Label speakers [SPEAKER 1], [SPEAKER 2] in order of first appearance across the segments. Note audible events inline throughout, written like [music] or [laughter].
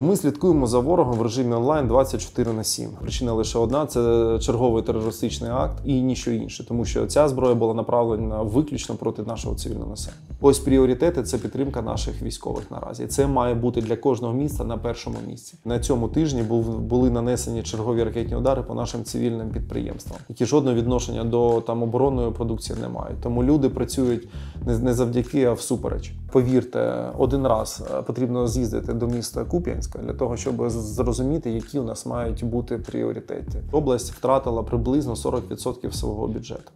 [SPEAKER 1] Ми слідкуємо за ворогом в режимі онлайн 24 на 7. Причина лише одна: це черговий терористичний акт і нічого інше, тому що ця зброя була направлена виключно проти нашого цивільного населення. Ось пріоритети це підтримка наших військових наразі. Це має бути для кожного міста на першому місці. На цьому тижні був були нанесені чергові ракетні удари по нашим цивільним підприємствам, які жодного відношення до там оборонної продукції не мають. Тому люди працюють не завдяки, а всупереч. Повірте, один раз е, потрібно з'їздити до міста Куп'янськ. Хмельницька для того, щоб зрозуміти, які у нас мають бути пріоритети. Область втратила приблизно 40% свого бюджету.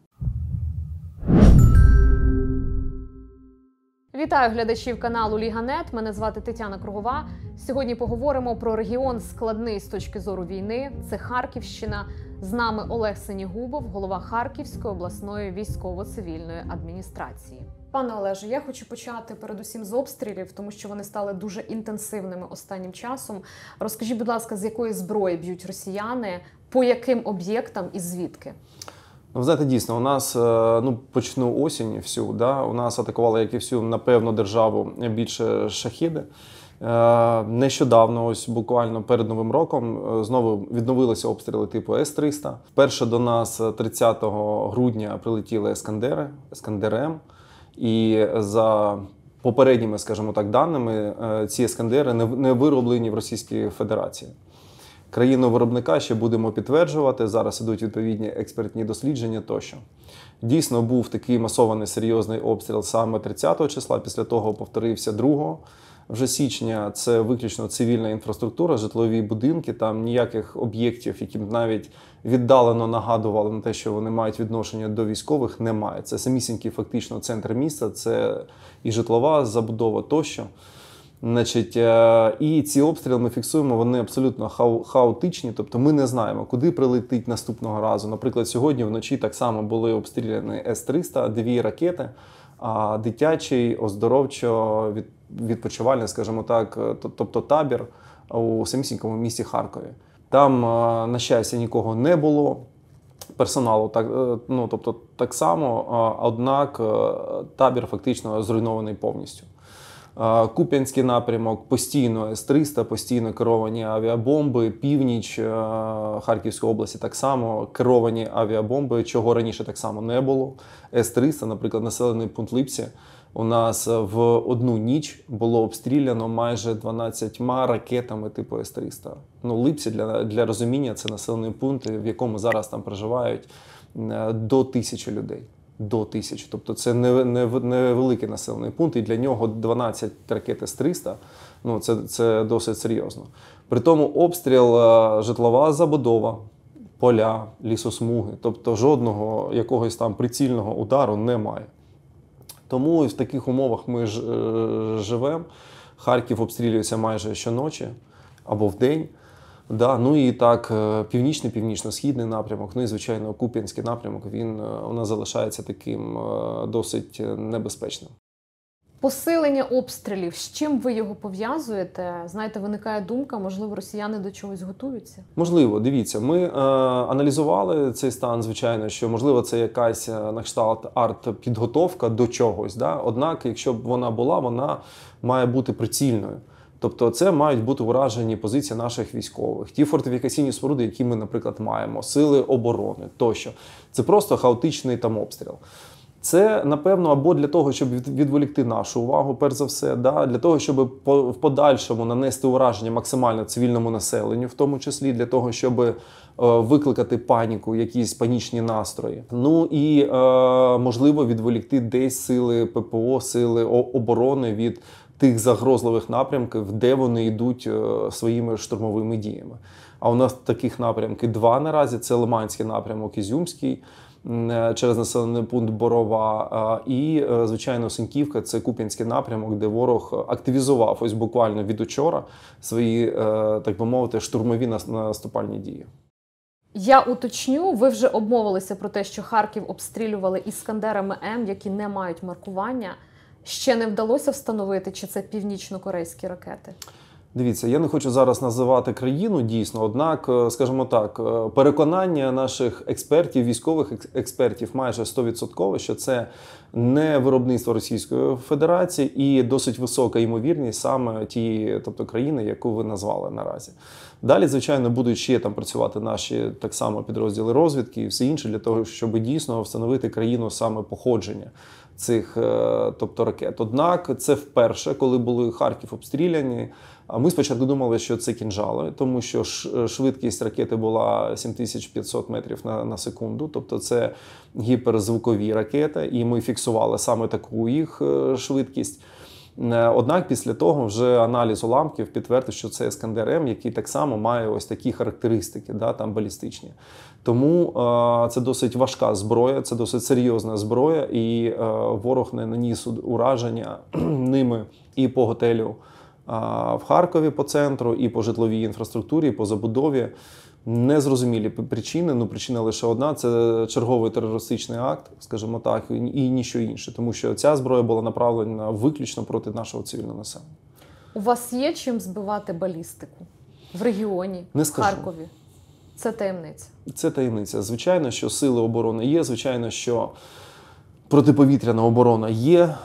[SPEAKER 2] Вітаю глядачів каналу Ліганет. Мене звати Тетяна Кругова. Сьогодні поговоримо про регіон складний з точки зору війни. Це Харківщина. З нами Олег Сенігубов, голова Харківської обласної військово-цивільної адміністрації. Пане Олеже, я хочу почати передусім з обстрілів, тому що вони стали дуже інтенсивними останнім часом. Розкажіть, будь ласка, з якої зброї б'ють росіяни, по яким об'єктам і звідки?
[SPEAKER 1] Ну, знаєте, дійсно, у нас е, ну почну осінь всю. да, У нас атакували, як і всю, напевно, державу більше шахіди. Е, нещодавно, ось буквально перед новим роком, е, знову відновилися обстріли типу С-300. Вперше до нас 30 грудня прилетіли Ескандери, Ескандерем. І за попередніми, скажімо так, даними, е, ці ескандери не вироблені в Російській Федерації. Країну виробника ще будемо підтверджувати. Зараз ідуть відповідні експертні дослідження тощо. Дійсно, був такий масований серйозний обстріл саме 30-го числа, після того повторився 2-го. Вже січня це виключно цивільна інфраструктура, житлові будинки, там ніяких об'єктів, які б навіть віддалено нагадували на те, що вони мають відношення до військових, немає. Це самісінький фактично центр міста, це і житлова забудова тощо. Значить, е, І ці обстріли ми фіксуємо, вони абсолютно хаотичні, тобто ми не знаємо, куди прилетить наступного разу. Наприклад, сьогодні вночі так само були обстріляні С-300, дві ракети, а дитячий, оздоровчо відпочивальний, скажімо так, е, тобто табір у самісінькому місті Харкові. Там, е, на щастя, нікого не було. Персоналу так е, ну тобто так само, е, однак табір фактично зруйнований повністю. Куп'янський напрямок постійно С-300, постійно керовані авіабомби, північ Харківської області так само керовані авіабомби, чого раніше так само не було. С-300, наприклад, населений пункт Липці. У нас е, в одну ніч було обстріляно майже 12 ракетами типу С-300. Ну, Липці для для розуміння це населений пункт, в якому зараз там проживають е, до тисячі людей. До тисячі. Тобто це не, не, невеликий населений пункт, і для нього 12 ракет С-300. Ну це це досить серйозно. При тому обстріл, е, житлова забудова, поля, лісосмуги, тобто жодного якогось там прицільного удару немає. Тому в таких умовах ми ж е, живемо. Харків обстрілюється майже щоночі або в день. Да, ну і так, е, північний, північно-східний напрямок, ну і звичайно, Куп'янський напрямок він е, у нас залишається таким досить небезпечним.
[SPEAKER 2] Посилення обстрілів, з чим ви його пов'язуєте? Знаєте, виникає думка, можливо, росіяни до чогось готуються?
[SPEAKER 1] Можливо, дивіться, ми е, аналізували цей стан, звичайно, що можливо це якась е, на кшталт арт-підготовка до чогось. Да? Однак, якщо б вона була, вона має бути прицільною. Тобто це мають бути вражені позиції наших військових, ті фортифікаційні споруди, які ми, наприклад, маємо, сили оборони тощо. Це просто хаотичний там обстріл. Це напевно або для того, щоб відволікти нашу увагу, перш за все, да для того, щоб в подальшому нанести ураження максимально цивільному населенню, в тому числі для того, щоб е, викликати паніку, якісь панічні настрої. Ну і е, можливо відволікти десь сили ППО, сили оборони від тих загрозливих напрямків, де вони йдуть е, своїми штурмовими діями. А у нас таких напрямків два наразі: це Лиманський напрямок, Ізюмський. Е, через населений пункт Борова. Е, і, е, звичайно, Синьківка це Куп'янський напрямок, де ворог активізував ось буквально від учора свої, так би мовити, штурмові наступальні дії.
[SPEAKER 2] Я уточню, ви вже обмовилися про те, що Харків обстрілювали іскандерами М, які не мають маркування. Ще не вдалося встановити, чи це північно-корейські ракети.
[SPEAKER 1] Дивіться, я не хочу зараз називати країну дійсно, однак, е, скажімо так, е, переконання наших експертів, військових експертів, майже 100%, що це не виробництво Російської Федерації і досить висока ймовірність саме тієї, тобто країни, яку ви назвали наразі. Далі, звичайно, будуть ще там працювати наші так само підрозділи розвідки і все інше для того, щоб дійсно встановити країну саме походження. Цих е, тобто ракет, однак це вперше, коли були Харків обстріляні. А ми спочатку думали, що це кінжали, тому що швидкість ракети була 7500 метрів на на секунду, тобто це гіперзвукові ракети, і ми фіксували саме таку їх е, швидкість. Е, однак після того вже аналіз уламків підтвердив, що це Ескандер-М, який так само має ось такі характеристики, да, там балістичні. Тому е, це досить важка зброя, це досить серйозна зброя, і е, ворог не наніс ураження [clears throat] ними і по готелю в Харкові по центру, і по житловій інфраструктурі, і по забудові. Незрозумілі причини. Ну, причина лише одна: це черговий терористичний акт, скажімо так, і ніщо інше, тому що ця зброя була направлена виключно проти нашого цивільного населення.
[SPEAKER 2] У вас є чим збивати балістику в регіоні Не скажу. Харкові? Це таємниця.
[SPEAKER 1] Це таємниця. Звичайно, що сили оборони є. Звичайно, що Протиповітряна оборона є. Е,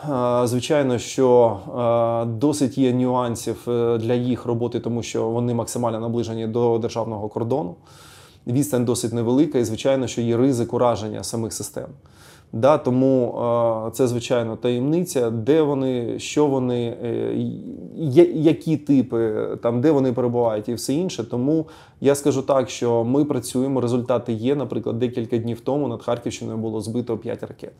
[SPEAKER 1] звичайно, що е, досить є нюансів е, для їх роботи, тому що вони максимально наближені до державного кордону. Відстань досить невелика, і звичайно, що є ризик ураження самих систем. Да, Тому це звичайно таємниця, де вони, що вони, які типи, там де вони перебувають, і все інше. Тому я скажу так, що ми працюємо. Результати є. Наприклад, декілька днів тому над Харківщиною було збито 5 ракет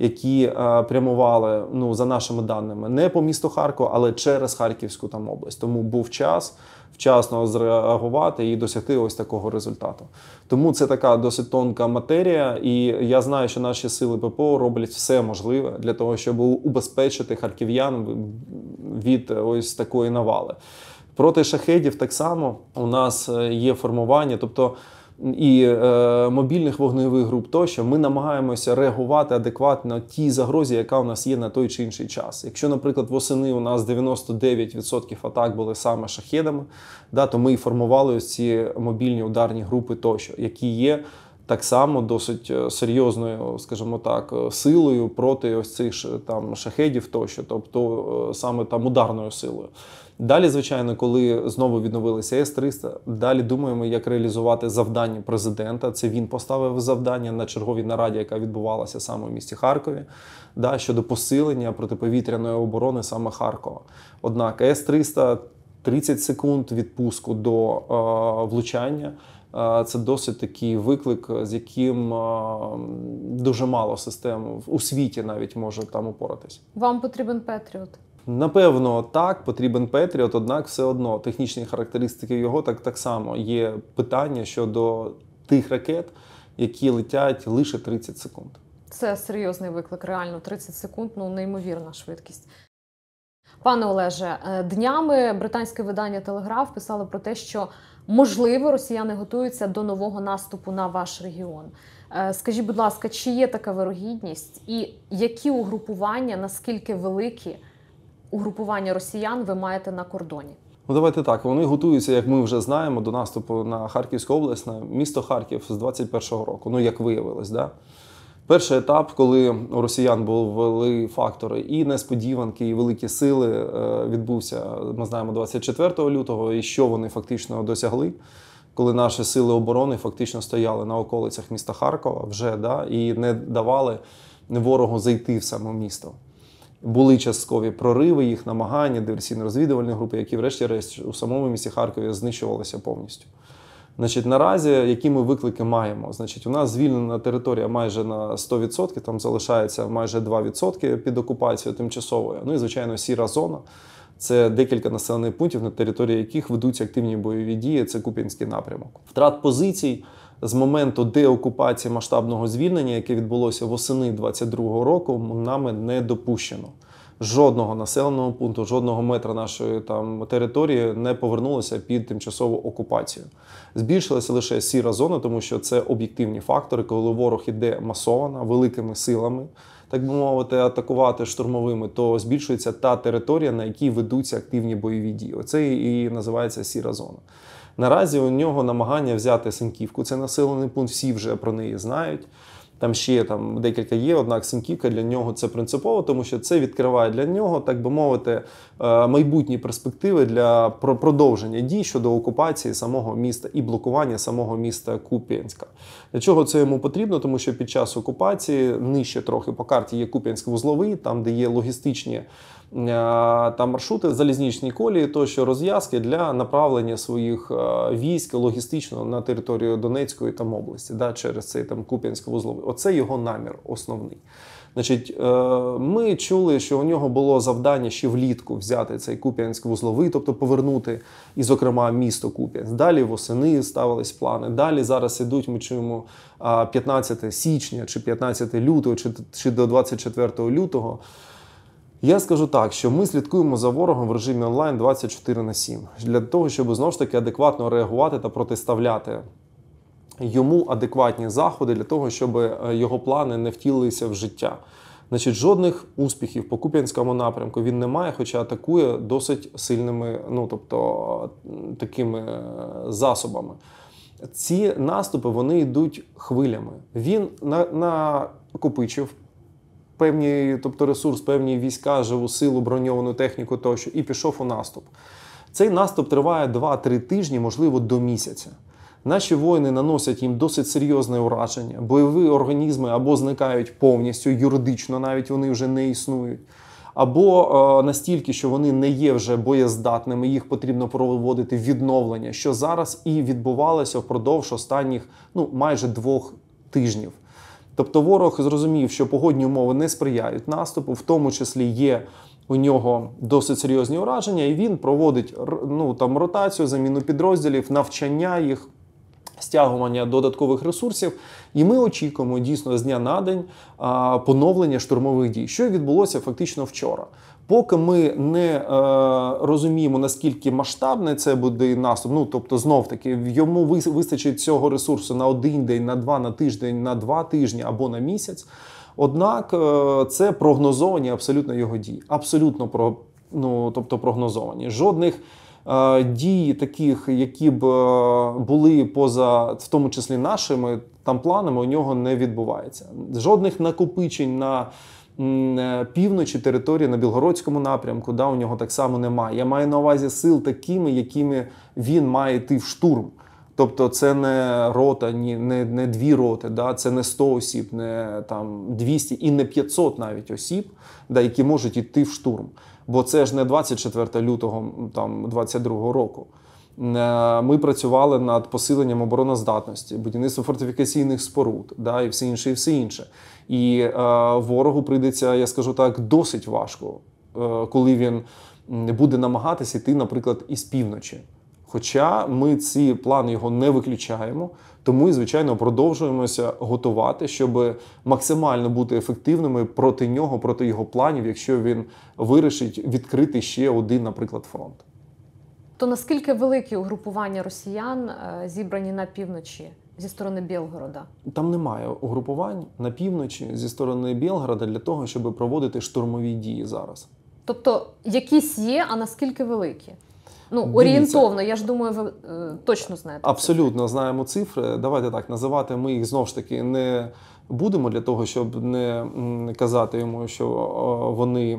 [SPEAKER 1] які е, прямували ну за нашими даними не по місту Харкова, але через Харківську там область. Тому був час вчасно зреагувати і досягти ось такого результату. Тому це така досить тонка матерія, і я знаю, що наші сили ППО роблять все можливе для того, щоб убезпечити харків'ян від ось такої навали. Проти шахедів так само у нас е, є формування, тобто і е, мобільних вогневих груп, тощо ми намагаємося реагувати адекватно тій загрозі, яка у нас є на той чи інший час. Якщо, наприклад, восени у нас 99% атак були саме шахедами, да, то ми і формували ось ці мобільні ударні групи тощо, які є. Так само досить е, серйозною, скажімо так, е, силою проти ось цих е, там шахедів тощо, тобто саме там ударною силою. Далі, звичайно, коли знову відновилися С-300, далі думаємо, як реалізувати завдання президента. Це він поставив завдання на черговій нараді, яка відбувалася саме в місті Харкові, да, щодо посилення протиповітряної оборони саме Харкова. Однак С-300 30 секунд відпуску до е, влучання. Е, це досить такий виклик, з яким е, дуже мало систем у світі навіть може там упоратись.
[SPEAKER 2] Вам потрібен Петріот.
[SPEAKER 1] Напевно, так потрібен Петріот, однак все одно технічні характеристики його так так само є питання щодо тих ракет, які летять лише 30 секунд.
[SPEAKER 2] Це серйозний виклик. Реально 30 секунд. Ну неймовірна швидкість. Пане Олеже, е, днями британське видання Телеграф писало про те, що можливо росіяни готуються до нового наступу на ваш регіон. Е, скажіть, будь ласка, чи є така вирогідність, і які угрупування наскільки великі? угрупування росіян ви маєте на кордоні?
[SPEAKER 1] Ну, давайте так. Вони готуються, як ми вже знаємо, до наступу на Харківську область на місто Харків з 21-го року. Ну як виявилось, да. Перший етап, коли у росіян були фактори і несподіванки, і великі сили, е, відбувся. Ми знаємо 24 лютого, і що вони фактично досягли, коли наші сили оборони фактично стояли на околицях міста Харкова вже да, і не давали ворогу зайти в саме місто. Були часткові прориви, їх намагання, диверсійно-розвідувальні групи, які, врешті-решт, у самому місті Харкові знищувалися повністю. Значить, наразі, які ми виклики маємо? Значить, у нас звільнена територія майже на 100%, там залишається майже 2% під окупацією тимчасовою. Ну і звичайно, сіра зона. Це декілька населених пунктів, на території яких ведуться активні бойові дії. Це Куп'янський напрямок. Втрат позицій з моменту деокупації масштабного звільнення, яке відбулося восени 22-го року, нами не допущено. Жодного населеного пункту, жодного метра нашої там території не повернулося під тимчасову окупацію. Збільшилася лише сіра зона, тому що це об'єктивні фактори, коли ворог іде масовано, великими силами, так би мовити, атакувати штурмовими, то збільшується та територія, на якій ведуться активні бойові дії. Оце і називається сіра зона. Наразі у нього намагання взяти Синківку. Це населений пункт, всі вже про неї знають. Там ще там декілька є, однак Синківка для нього це принципово, тому що це відкриває для нього, так би мовити, е, майбутні перспективи для продовження дій щодо окупації самого міста і блокування самого міста Куп'янська. Для чого це йому потрібно? Тому що під час окупації нижче трохи по карті є Куп'янськ вузловий, там де є логістичні. Е, там маршрути, залізничні колії, тощо розв'язки для направлення своїх е, військ логістично на територію Донецької там області, да, через цей там Куп'янсько-Вузловий. Оце його намір основний. Значить, е, ми чули, що у нього було завдання ще влітку взяти цей Куп'янськ-вузловий, тобто повернути, і, зокрема, місто Куп'янськ. Далі восени ставились плани. Далі зараз ідуть, ми чуємо 15 січня чи 15 лютого, чи, чи до 24 лютого. Я скажу так, що ми слідкуємо за ворогом в режимі онлайн 24 на 7, для того, щоб знову ж таки адекватно реагувати та протиставляти йому адекватні заходи для того, щоб е, його плани не втілилися в життя. Значить, жодних успіхів по Куп'янському напрямку він не має, хоча атакує досить сильними, ну тобто такими е, засобами. Ці наступи вони йдуть хвилями. Він накопичив певні, тобто ресурс, певні війська, живу силу, броньовану техніку тощо, і пішов у наступ. Цей наступ триває 2-3 тижні, можливо, до місяця. Наші воїни наносять їм досить серйозне ураження, бойові організми або зникають повністю, юридично, навіть вони вже не існують. Або е, настільки, що вони не є вже боєздатними, їх потрібно проводити відновлення, що зараз і відбувалося впродовж останніх ну майже двох тижнів. Тобто ворог зрозумів, що погодні умови не сприяють наступу, в тому числі є у нього досить серйозні ураження, і він проводить ну, там ротацію, заміну підрозділів, навчання їх. Стягування додаткових ресурсів, і ми очікуємо дійсно з дня на день поновлення штурмових дій, що відбулося фактично вчора. Поки ми не е, розуміємо, наскільки масштабний це буде наступ, ну тобто знов таки йому вистачить цього ресурсу на один день, на два, на тиждень, на два тижні або на місяць. Однак е, це прогнозовані абсолютно його дії. Абсолютно про, ну, тобто прогнозовані. Жодних е, дій, таких, які б е, були поза, в тому числі нашими там планами, у нього не відбувається. Жодних накопичень на Е, півночі території на Білгородському напрямку, да, у нього так само немає. Я маю на увазі сил такими, якими він має йти в штурм. Тобто це не рота, ні, не не дві роти, да, це не 100 осіб, не там 200 і не 500 навіть осіб, да, які можуть йти в штурм. Бо це ж не 24 лютого там 22 року. Е, ми працювали над посиленням обороноздатності, будівництво фортифікаційних споруд, да, і все інше, і все інше. І е, ворогу прийдеться, я скажу так, досить важко, е, коли він буде намагатися йти, наприклад, із півночі. Хоча ми ці плани його не виключаємо, тому і звичайно продовжуємося готувати, щоб максимально бути ефективними проти нього, проти його планів, якщо він вирішить відкрити ще один, наприклад, фронт.
[SPEAKER 2] То наскільки великі угрупування росіян е, зібрані на півночі зі сторони Білгорода?
[SPEAKER 1] Там немає угрупувань на півночі зі сторони Білгорода для того, щоб проводити штурмові дії зараз.
[SPEAKER 2] Тобто якісь є, а наскільки великі? Ну, орієнтовно, я ж думаю, ви е, точно знаєте.
[SPEAKER 1] Абсолютно цифри. знаємо цифри. Давайте так називати. Ми їх знову ж таки не будемо для того, щоб не казати йому, що вони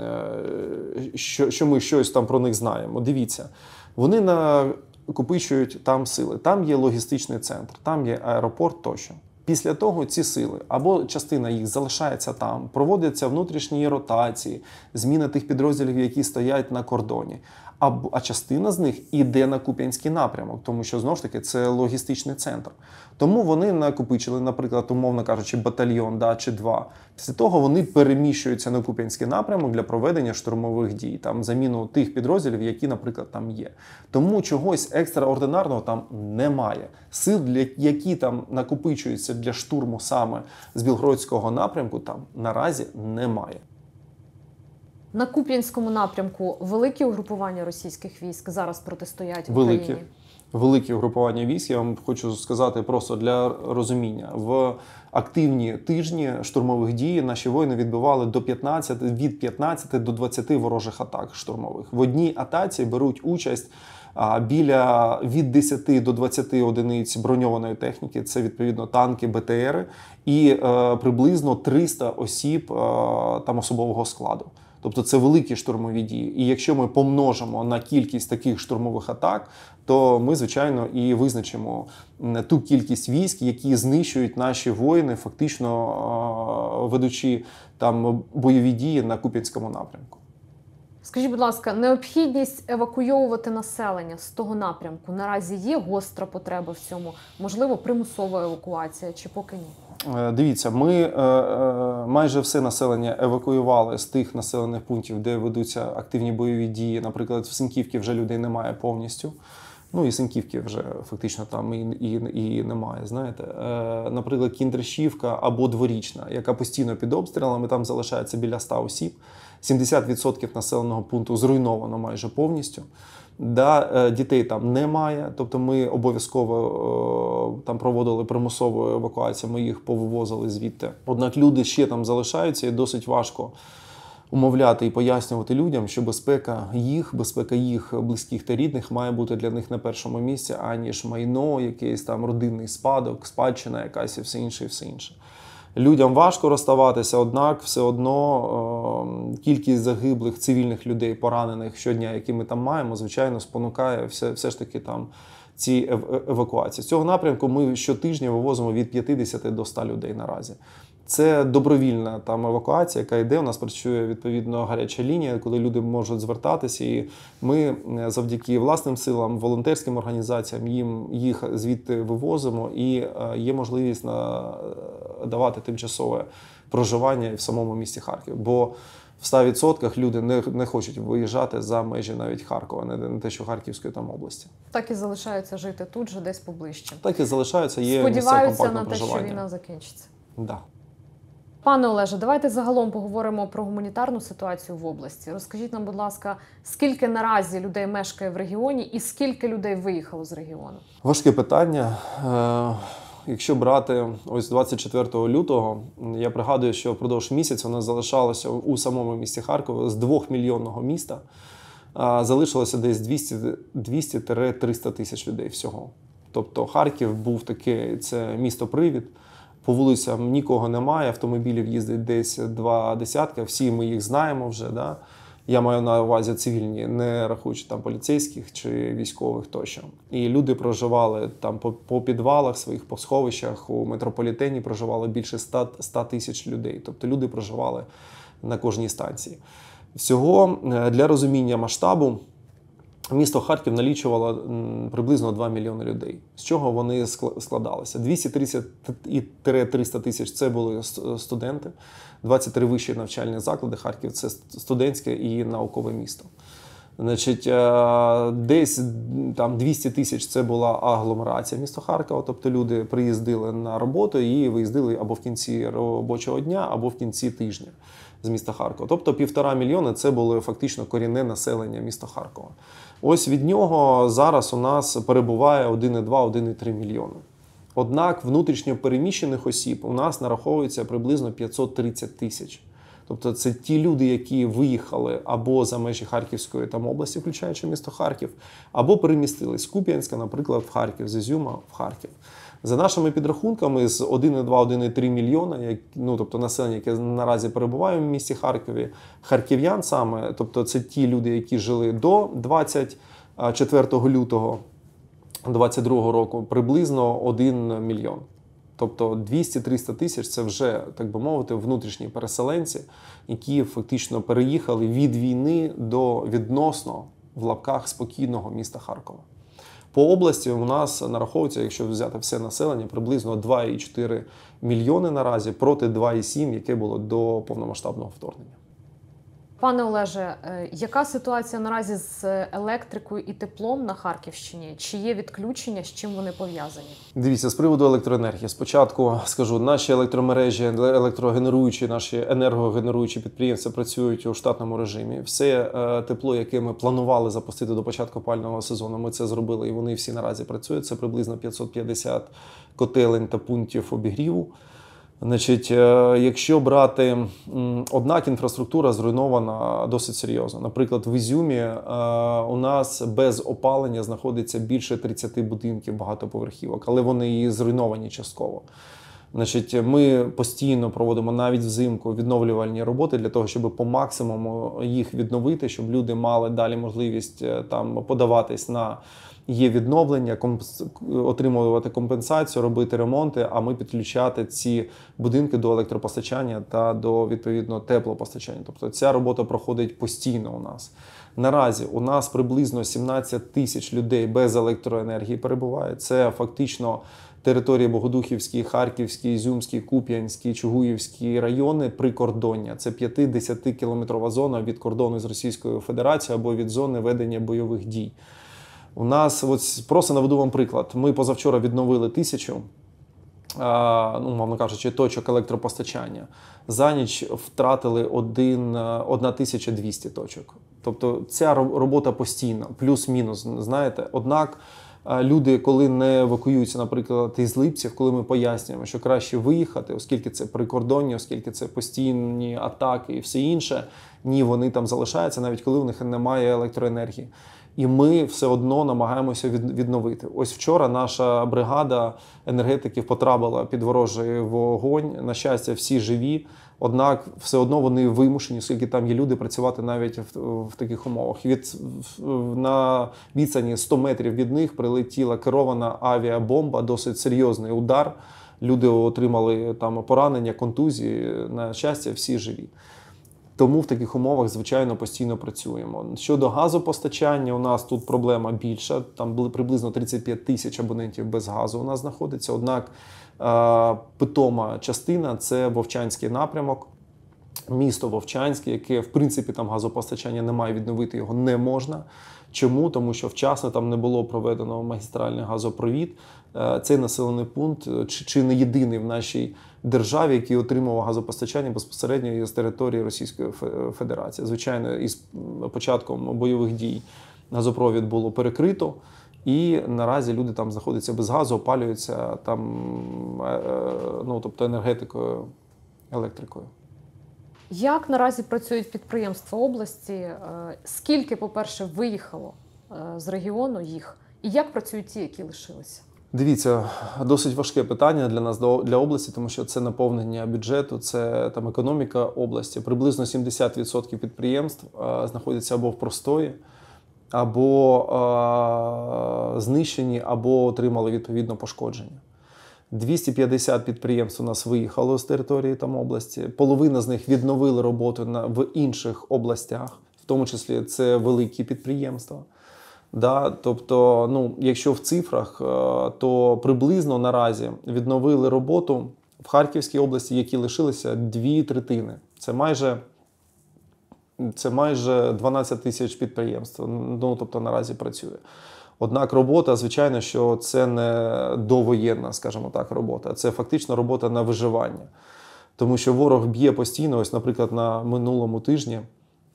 [SPEAKER 1] е, що, що ми щось там про них знаємо. Дивіться, вони накопичують там сили. Там є логістичний центр, там є аеропорт тощо. Після того ці сили або частина їх залишається там, проводяться внутрішні ротації, зміна тих підрозділів, які стоять на кордоні, а а частина з них іде на Куп'янський напрямок, тому що знову ж таки це логістичний центр. Тому вони накопичили, наприклад, умовно кажучи, батальйон да, чи два. Після того вони переміщуються на Куп'янський напрямок для проведення штурмових дій, там заміну тих підрозділів, які, наприклад, там є. Тому чогось екстраординарного там немає. Сил, для які там накопичуються для штурму саме з Білгородського напрямку, там наразі немає.
[SPEAKER 2] На Куп'янському напрямку великі угрупування російських військ зараз протистоять великі. Україні?
[SPEAKER 1] Великі угрупування військ. Я вам хочу сказати просто для розуміння в активні тижні штурмових дій. Наші воїни відбивали до 15, від 15 до 20 ворожих атак штурмових. В одній атаці беруть участь біля від 10 до 20 одиниць броньованої техніки. Це відповідно танки, БТР і е, приблизно 300 осіб е, там особового складу. Тобто це великі штурмові дії. І якщо ми помножимо на кількість таких штурмових атак, то ми, звичайно, і визначимо ту кількість військ, які знищують наші воїни, фактично ведучи там бойові дії на Куп'янському напрямку.
[SPEAKER 2] Скажіть, будь ласка, необхідність евакуйовувати населення з того напрямку наразі є гостра потреба в цьому, можливо, примусова евакуація чи поки ні?
[SPEAKER 1] Е, дивіться, ми е, е, майже все населення евакуювали з тих населених пунктів, де ведуться активні бойові дії. Наприклад, в Синківці вже людей немає повністю. Ну і Синківки вже фактично там і і, і немає. Знаєте, наприклад, Кіндрашівка або дворічна, яка постійно під обстрілами там залишається біля 100 осіб. 70% населеного пункту зруйновано майже повністю да, е, дітей там немає. Тобто ми обов'язково е, там проводили примусову евакуацію, ми їх повивозили звідти. Однак люди ще там залишаються і досить важко. Умовляти і пояснювати людям, що безпека їх, безпека їх близьких та рідних має бути для них на першому місці, аніж майно, якийсь там родинний спадок, спадщина, якась і все інше, і все інше людям важко розставатися, однак все одно е, кількість загиблих цивільних людей, поранених щодня, які ми там маємо, звичайно, спонукає все, все ж таки там. Ці е, евакуації. З цього напрямку ми щотижня вивозимо від 50 до 100 людей наразі. Це добровільна там евакуація, яка йде. У нас працює відповідно гаряча лінія, куди люди можуть звертатися. І ми е, завдяки власним силам, волонтерським організаціям їм їх звідти вивозимо і є можливість на давати тимчасове проживання і в самому місті Харків. Бо в 100% люди не не хочуть виїжджати за межі навіть Харкова, не, не те, що Харківської там області.
[SPEAKER 2] Так і залишаються жити тут же, десь поближче. Так і залишаються, є Сподіваються на те, проживання. що війна закінчиться. Да. Пане Олеже, давайте загалом поговоримо про гуманітарну ситуацію в області. Розкажіть нам, будь ласка, скільки наразі людей мешкає в регіоні, і скільки людей виїхало з регіону?
[SPEAKER 1] Важке питання. Е, якщо брати ось 24 лютого, я пригадую, що впродовж місяця вона залишалася у самому місті Харкова з 2 мільйонного міста, залишилося десь 200-300 тисяч людей всього. Тобто Харків був такий: це місто привід. По вулицям нікого немає, автомобілів їздить десь два десятка. Всі ми їх знаємо вже. Да? Я маю на увазі цивільні, не рахуючи там поліцейських чи військових тощо. І люди проживали там по по підвалах своїх по сховищах у метрополітені проживало більше 100, 100 тисяч людей. Тобто люди проживали на кожній станції. Всього е, для розуміння масштабу. Місто Харків налічувало приблизно 2 мільйони людей. З чого вони складалися? 230-300 тисяч це були студенти, 23 вищі навчальні заклади. Харків це студентське і наукове місто. Значить, е, десь там 200 тисяч це була агломерація міста Харкова. Тобто люди приїздили на роботу і виїздили або в кінці робочого дня, або в кінці тижня з міста Харкова. Тобто півтора мільйона це було фактично корінне населення міста Харкова. Ось від нього зараз у нас перебуває 1,2-1,3 мільйони. Однак внутрішньо переміщених осіб у нас нараховується приблизно 530 тисяч. Тобто це ті люди, які виїхали або за межі Харківської там області, включаючи місто Харків, або перемістились з Куп'янська, наприклад, в Харків, з Ізюма в Харків. За нашими підрахунками, з 1,2-1,3 мільйона, як ну тобто населення, яке наразі перебуває в місті Харкові, харків'ян саме, тобто це ті люди, які жили до 24 лютого 2022 року, приблизно 1 мільйон. Тобто 200-300 тисяч це вже так би мовити внутрішні переселенці, які фактично переїхали від війни до відносно в лапках спокійного міста Харкова. По області у нас нараховується, якщо взяти все населення, приблизно 2,4 мільйони наразі проти 2,7, яке було до повномасштабного вторгнення.
[SPEAKER 2] Пане Олеже, е, яка ситуація наразі з електрикою і теплом на Харківщині? Чи є відключення, з чим вони пов'язані?
[SPEAKER 1] Дивіться з приводу електроенергії. Спочатку скажу, наші електромережі, електрогенеруючі, наші енергогенеруючі підприємства працюють у штатному режимі. Все е, тепло, яке ми планували запустити до початку пального сезону, ми це зробили, і вони всі наразі працюють. Це приблизно 550 котелень та пунктів обігріву. Значить, е, якщо брати однак, інфраструктура зруйнована досить серйозно. Наприклад, в Ізюмі е, у нас без опалення знаходиться більше 30 будинків багатоповерхівок, але вони і зруйновані частково. Значить, ми постійно проводимо навіть взимку відновлювальні роботи для того, щоб по максимуму їх відновити, щоб люди мали далі можливість е, там подаватись на є відновлення, компс... отримувати компенсацію, робити ремонти. А ми підключати ці будинки до електропостачання та до відповідно теплопостачання. Тобто ця робота проходить постійно у нас. Наразі у нас приблизно 17 тисяч людей без електроенергії перебуває. Це фактично території Богодухівський, Харківський, Ізюмський, Куп'янський, Чугуївський райони прикордоння. Це 5 кілометрова зона від кордону з Російською Федерацією або від зони ведення бойових дій. У нас ось просто наведу вам приклад. Ми позавчора відновили тисячу. Ну, мовно кажучи, точок електропостачання за ніч втратили 1, 1200 е, точок. Тобто ця робота постійна, плюс-мінус. Знаєте, однак люди, коли не евакуюються, наприклад, із Липців, коли ми пояснюємо, що краще виїхати, оскільки це прикордонні, оскільки це постійні атаки і все інше, ні, вони там залишаються, навіть коли в них немає електроенергії. І ми все одно намагаємося відновити. Ось вчора наша бригада енергетиків потрапила під ворожий вогонь. На щастя, всі живі. Однак все одно вони вимушені, оскільки там є люди працювати навіть в, в таких умовах. Від на відстані 100 метрів від них прилетіла керована авіабомба, досить серйозний удар. Люди отримали там поранення, контузії. На щастя, всі живі. Тому в таких умовах, звичайно, постійно працюємо. Щодо газопостачання, у нас тут проблема більша. Там приблизно 35 тисяч абонентів без газу у нас знаходиться. Однак Е, питома частина це Вовчанський напрямок. Місто Вовчанське, яке в принципі там газопостачання немає, відновити його не можна. Чому? Тому що вчасно там не було проведено магістральний газопровід. Е, цей населений пункт е, чи, чи не єдиний в нашій державі, який отримував газопостачання безпосередньо з території Російської Федерації. Звичайно, із початком бойових дій газопровід було перекрито. І наразі люди там знаходяться без газу, опалюються там, е, е, ну тобто енергетикою, електрикою.
[SPEAKER 2] Як наразі працюють підприємства області? Е, скільки, по-перше, виїхало з регіону їх? І як працюють ті, які лишилися?
[SPEAKER 1] Дивіться, досить важке питання для нас для області, тому що це наповнення бюджету, це там економіка області. Приблизно 70% підприємств знаходяться або в простої або е, знищені, або отримали відповідно пошкодження. 250 підприємств у нас виїхало з території там області. Половина з них відновили роботу на, в інших областях, в тому числі це великі підприємства. Да? Тобто, ну, якщо в цифрах, е, то приблизно наразі відновили роботу в Харківській області, які лишилися дві третини. Це майже це майже 12 тисяч підприємств. Ну тобто наразі працює. Однак робота, звичайно, що це не довоєнна, скажімо так, робота. Це фактично робота на виживання. Тому що ворог б'є постійно. Ось, наприклад, на минулому тижні,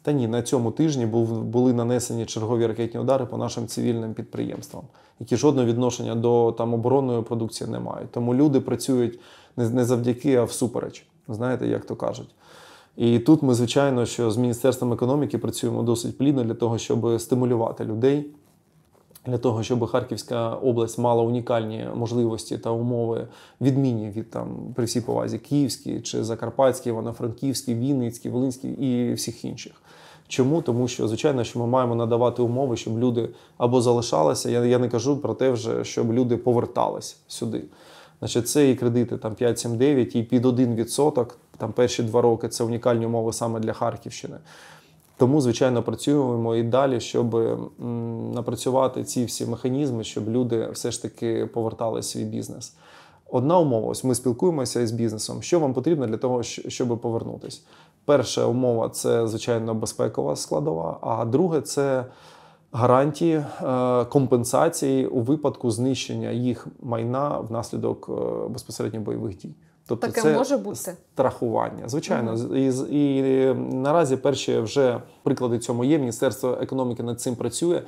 [SPEAKER 1] та ні, на цьому тижні був, були нанесені чергові ракетні удари по нашим цивільним підприємствам, які жодного відношення до там оборонної продукції не мають. Тому люди працюють не завдяки, а всупереч. Знаєте, як то кажуть. І тут ми, звичайно, що з міністерством економіки працюємо досить плідно для того, щоб стимулювати людей, для того, щоб Харківська область мала унікальні можливості та умови, відмінні від там при всій повазі Київській чи Закарпатській, Івано-Франківській, Вінницькій, Волинській і всіх інших. Чому? Тому що, звичайно, що ми маємо надавати умови, щоб люди або залишалися. Я я не кажу про те, вже щоб люди повертались сюди. Значить, це і кредити там 5-7-9 і під 1%, там перші два роки це унікальні умови саме для Харківщини. Тому, звичайно, працюємо і далі, щоб напрацювати ці всі механізми, щоб люди все ж таки повертали свій бізнес. Одна умова, ось ми спілкуємося із бізнесом. Що вам потрібно для того, щоб повернутися? Перша умова це звичайно безпекова складова, а друге це гарантії е, компенсації у випадку знищення їх майна внаслідок е, безпосередньо бойових дій. Тобто Таке це може бути страхування. Звичайно, угу. і, і наразі перші вже приклади цьому є. Міністерство економіки над цим працює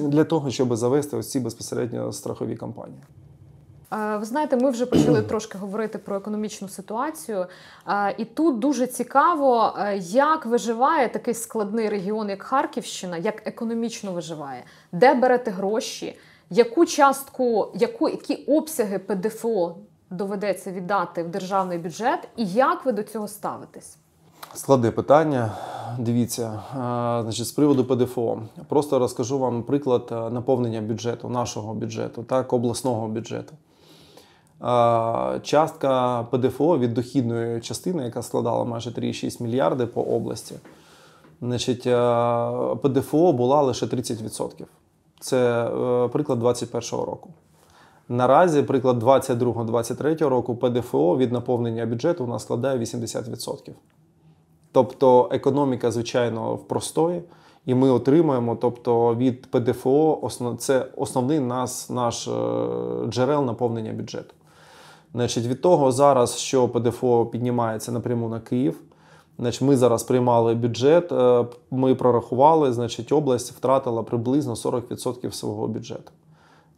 [SPEAKER 1] для того, щоб завести ось ці безпосередньо страхові кампанії.
[SPEAKER 2] Ви знаєте, ми вже почали [clears throat] трошки говорити про економічну ситуацію, і тут дуже цікаво, е, як виживає такий складний регіон, як Харківщина, як економічно виживає, де берете гроші, яку частку, яку які обсяги ПДФО доведеться віддати в державний бюджет, і як ви до цього ставитесь?
[SPEAKER 1] Складне питання. Дивіться, е, значить, з приводу ПДФО. Просто розкажу вам приклад е, наповнення бюджету, нашого бюджету, так обласного бюджету частка ПДФО від дохідної частини, яка складала майже 3,6 мільярди по області. Значить, ПДФО е, була лише 30%. Це е, приклад 2021 року. Наразі, приклад 2022-2023 року, ПДФО від наповнення бюджету у нас складає 80%. Тобто економіка, звичайно, в простої, і ми отримаємо, тобто від ПДФО, це основний нас, наш е, джерел наповнення бюджету. Значить, Від того зараз, що ПДФО піднімається напряму на Київ. Значить, Ми зараз приймали бюджет, е, ми прорахували, значить, область втратила приблизно 40% свого бюджету.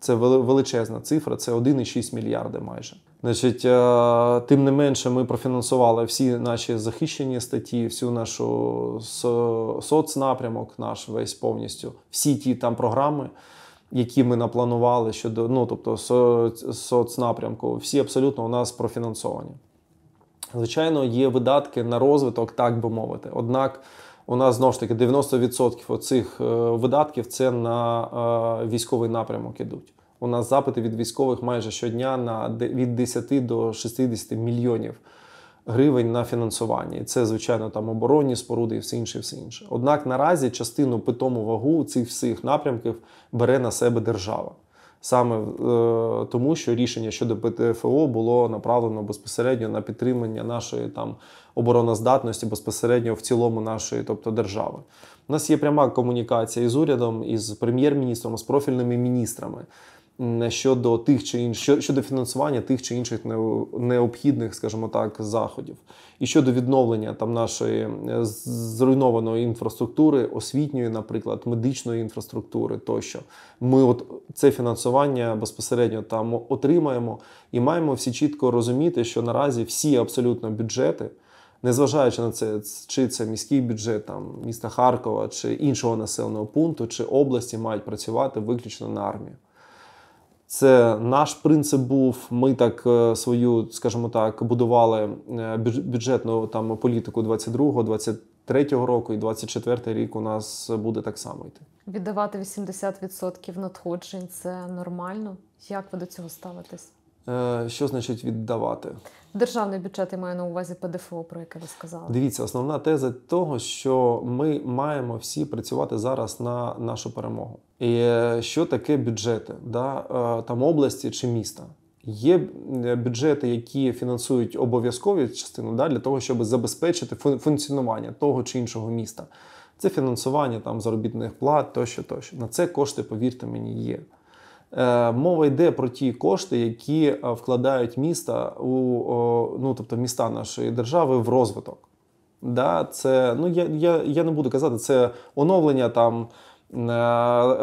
[SPEAKER 1] Це величезна цифра, це 1,6 мільярди майже. Значить, е, Тим не менше, ми профінансували всі наші захищені статті, всю нашу соцнапрямок, наш весь повністю, всі ті там програми які ми напланували щодо ну тобто соцнапрямку, всі абсолютно у нас профінансовані. Звичайно, є видатки на розвиток, так би мовити. Однак у нас знову ж таки 90% оцих е, видатків це на е, військовий напрямок ідуть. У нас запити від військових майже щодня на від 10 до 60 мільйонів гривень на фінансування. І це, звичайно, там оборонні споруди і все інше. все інше. Однак наразі частину питому вагу цих всіх напрямків бере на себе держава. Саме е, тому, що рішення щодо ПТФО було направлено безпосередньо на підтримання нашої там обороноздатності безпосередньо в цілому нашої, тобто держави. У нас є пряма комунікація із урядом, із прем'єр-міністром, з профільними міністрами щодо тих чи інш... щодо фінансування тих чи інших необхідних, скажімо так, заходів, і щодо відновлення там нашої е, зруйнованої інфраструктури, освітньої, наприклад, медичної інфраструктури, тощо ми от це фінансування безпосередньо там отримаємо і маємо всі чітко розуміти, що наразі всі абсолютно бюджети. Незважаючи на це, чи це міський бюджет там міста Харкова чи іншого населеного пункту, чи області мають працювати виключно на армію. Це наш принцип був. Ми так е, свою, скажімо так, будували е, бюджетну там політику 22-го, 23-го року і 24-й рік у нас буде так само йти.
[SPEAKER 2] Віддавати 80% надходжень це нормально. Як ви до цього ставитесь?
[SPEAKER 1] Е, що значить віддавати?
[SPEAKER 2] Державний бюджет я маю на увазі ПДФО, про яке ви сказали.
[SPEAKER 1] Дивіться, основна теза того, що ми маємо всі працювати зараз на нашу перемогу. І е, що таке бюджети да? Е, там області чи міста? Є бюджети, які фінансують обов'язкові частину да, для того, щоб забезпечити функціонування того чи іншого міста. Це фінансування там заробітних плат тощо, тощо. На це кошти, повірте мені, є. Е, мова йде про ті кошти, які е, вкладають міста у ну тобто міста нашої держави в розвиток. Да, Це ну я я, я не буду казати, це оновлення там е,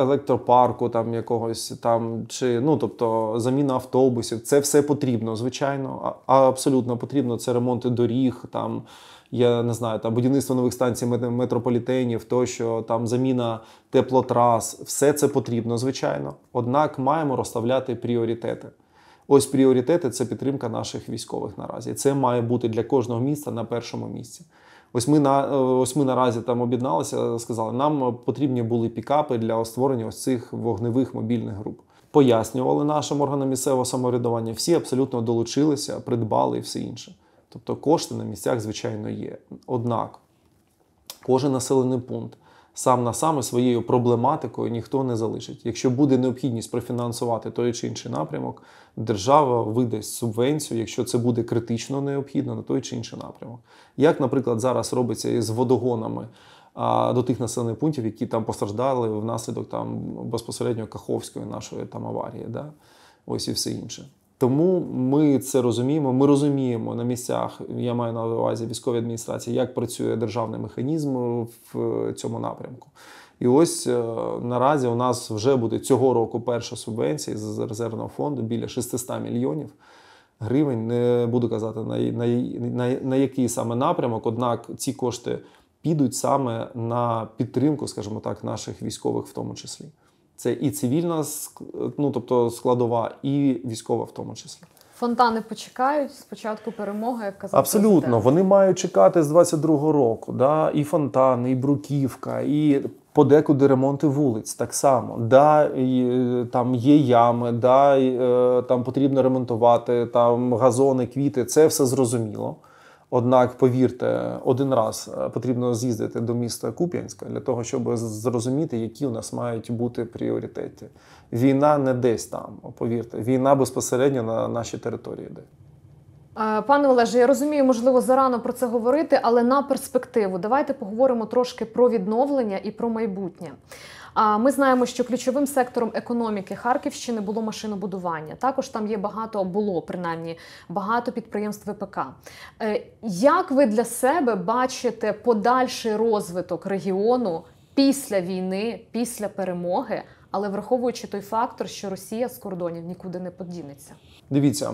[SPEAKER 1] електропарку, там якогось там чи ну тобто заміна автобусів. Це все потрібно, звичайно. абсолютно потрібно. Це ремонти доріг там я не знаю, там будівництво нових станцій метрополітенів, тощо там заміна теплотрас, все це потрібно, звичайно. Однак маємо розставляти пріоритети. Ось пріоритети це підтримка наших військових наразі. Це має бути для кожного міста на першому місці. Ось ми на ось ми наразі там об'єдналися, сказали, нам потрібні були пікапи для створення ось цих вогневих мобільних груп. Пояснювали нашим органам місцевого самоврядування. Всі абсолютно долучилися, придбали і все інше. Тобто кошти на місцях, звичайно, є. Однак кожен населений пункт сам на саме своєю проблематикою ніхто не залишить. Якщо буде необхідність профінансувати той чи інший напрямок, держава видасть субвенцію, якщо це буде критично необхідно на той чи інший напрямок. Як, наприклад, зараз робиться із водогонами. До тих населених пунктів, які там постраждали внаслідок там безпосередньо Каховської нашої там аварії, да ось і все інше. Тому ми це розуміємо. Ми розуміємо на місцях. Я маю на увазі військовій адміністрації, як працює державний механізм в е, цьому напрямку. І ось е, наразі у нас вже буде цього року перша субвенція з резервного фонду біля 600 мільйонів гривень. Не буду казати на, на, на, на який саме напрямок. Однак ці кошти підуть саме на підтримку, скажімо так, наших військових, в тому числі. Це і цивільна ну, тобто складова, і військова в тому числі.
[SPEAKER 2] Фонтани почекають спочатку перемоги, як казав. Абсолютно, президент.
[SPEAKER 1] вони мають чекати з 22-го року. Да? І фонтани, і бруківка, і подекуди ремонти вулиць так само. Да, і, е, Там є ями, да, і, е, там потрібно ремонтувати там газони, квіти. Це все зрозуміло. Однак, повірте, один раз е, потрібно з'їздити до міста Куп'янська для того, щоб зрозуміти, які у нас мають бути пріоритети. Війна не десь там. Повірте, війна безпосередньо на нашій території. йде.
[SPEAKER 2] Пане Олеже, я розумію, можливо, зарано про це говорити, але на перспективу давайте поговоримо трошки про відновлення і про майбутнє. А ми знаємо, що ключовим сектором економіки Харківщини було машинобудування. Також там є багато було принаймні багато підприємств ВПК. Е, як ви для себе бачите подальший розвиток регіону після війни, після перемоги? Але враховуючи той фактор, що Росія з кордонів нікуди не подінеться,
[SPEAKER 1] дивіться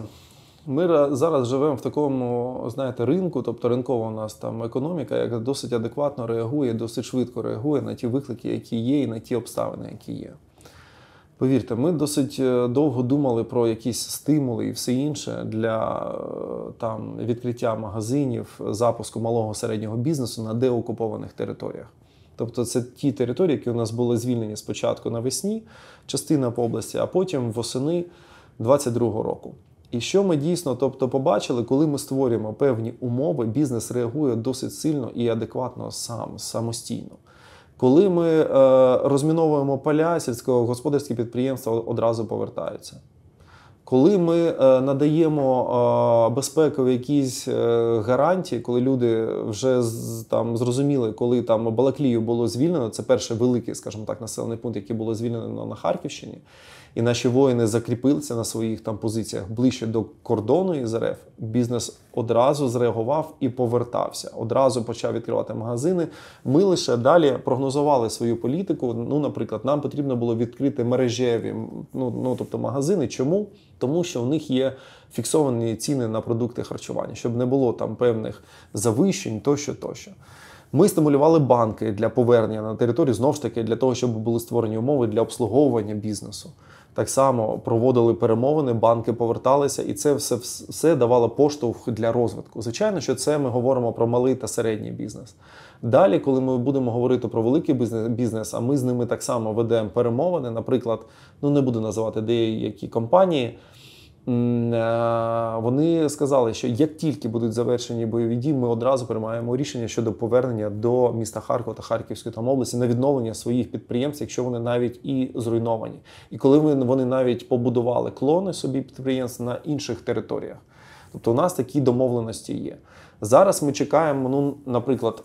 [SPEAKER 1] ми зараз живемо в такому, знаєте, ринку, тобто ринкова у нас там економіка, яка досить адекватно реагує, досить швидко реагує на ті виклики, які є, і на ті обставини, які є. Повірте, ми досить е, довго думали про якісь стимули і все інше для е, там відкриття магазинів, запуску малого середнього бізнесу на деокупованих територіях. Тобто це ті території, які у нас були звільнені спочатку навесні, частина по області, а потім восени 2022 року. І що ми дійсно тобто, побачили, коли ми створюємо певні умови, бізнес реагує досить сильно і адекватно сам самостійно. Коли ми е, розміновуємо поля, сільськогосподарські підприємства одразу повертаються. Коли ми е, надаємо е, безпекові якісь е, гарантії, коли люди вже там зрозуміли, коли там Балаклію було звільнено, це перший великий, скажімо так, населений пункт, який було звільнено на Харківщині і наші воїни закріпилися на своїх там позиціях ближче до кордону із РФ, бізнес одразу зреагував і повертався. Одразу почав відкривати магазини. Ми лише далі прогнозували свою політику. Ну, наприклад, нам потрібно було відкрити мережеві ну, ну тобто магазини. Чому? Тому що в них є фіксовані ціни на продукти харчування, щоб не було там певних завищень, тощо, тощо. Ми стимулювали банки для повернення на територію, знову ж таки для того, щоб були створені умови для обслуговування бізнесу так само проводили перемовини, банки поверталися, і це все все давало поштовх для розвитку. Звичайно, що це ми говоримо про малий та середній бізнес. Далі, коли ми будемо говорити про великий бізнес, а ми з ними так само ведемо перемовини. Наприклад, ну не буду називати деякі компанії. Е, вони сказали, що як тільки будуть завершені бойові дії, ми одразу приймаємо рішення щодо повернення до міста Харкова та Харківської там області на відновлення своїх підприємств, якщо вони навіть і зруйновані. І коли вони навіть побудували клони собі підприємств на інших територіях, тобто у нас такі домовленості є. Зараз ми чекаємо, ну, наприклад.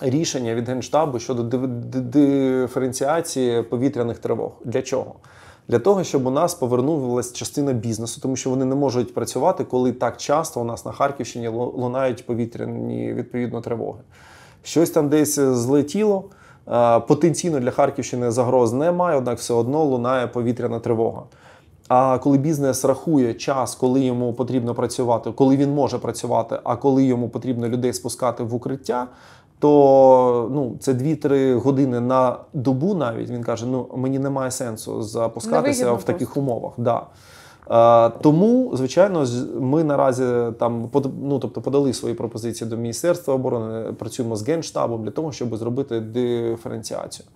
[SPEAKER 1] Рішення від генштабу щодо диференціації повітряних тривог для чого для того, щоб у нас повернулася частина бізнесу, тому що вони не можуть працювати, коли так часто у нас на Харківщині лунають повітряні відповідно тривоги. Щось там десь злетіло. Потенційно для Харківщини загроз немає, однак все одно лунає повітряна тривога. А коли бізнес рахує час, коли йому потрібно працювати, коли він може працювати, а коли йому потрібно людей спускати в укриття, то ну це 2-3 години на добу. Навіть він каже: Ну мені немає сенсу запускатися в таких просто. умовах. Да. Е, тому, звичайно, ми наразі там ну, тобто подали свої пропозиції до міністерства оборони. Працюємо з генштабом для того, щоб зробити диференціацію.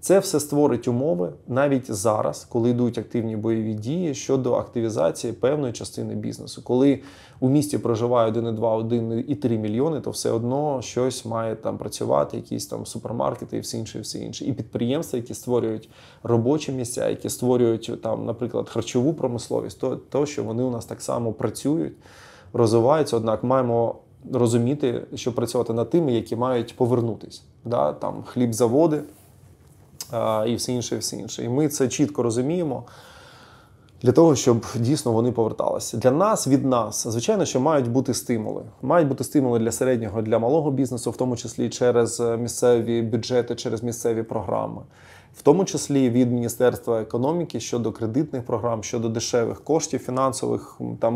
[SPEAKER 1] Це все створить умови навіть зараз, коли йдуть активні бойові дії щодо активізації певної частини бізнесу. Коли у місті проживає 1,2-1,3 мільйони, то все одно щось має там працювати, якісь там супермаркети і все інше, і все інше. І підприємства, які створюють робочі місця, які створюють там, наприклад, харчову промисловість, то, то що вони у нас так само працюють, розвиваються. Однак маємо. Розуміти, що працювати над тими, які мають повернутись, да там хлібзаводи, і все інше, і все інше. І ми це чітко розуміємо. Для того щоб дійсно вони поверталися для нас від нас, звичайно, що мають бути стимули. Мають бути стимули для середнього, для малого бізнесу, в тому числі через е, місцеві бюджети, через місцеві програми, в тому числі від міністерства економіки щодо кредитних програм, щодо дешевих коштів, фінансових там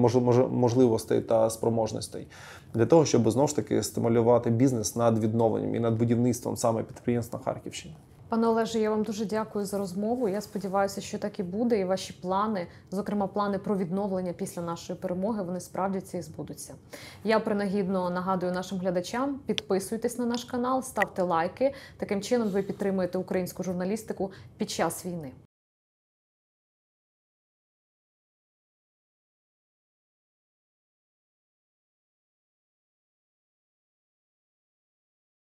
[SPEAKER 1] можливостей та спроможностей, для того, щоб знову ж таки стимулювати бізнес над відновленням і над будівництвом саме підприємств на Харківщині.
[SPEAKER 2] Пане Олеже, я вам дуже дякую за розмову. Я сподіваюся, що так і буде, і ваші плани, зокрема, плани про відновлення після нашої перемоги, вони справдяться і збудуться. Я принагідно нагадую нашим глядачам: підписуйтесь на наш канал, ставте лайки.
[SPEAKER 1] Таким чином, ви підтримуєте українську журналістику під час війни.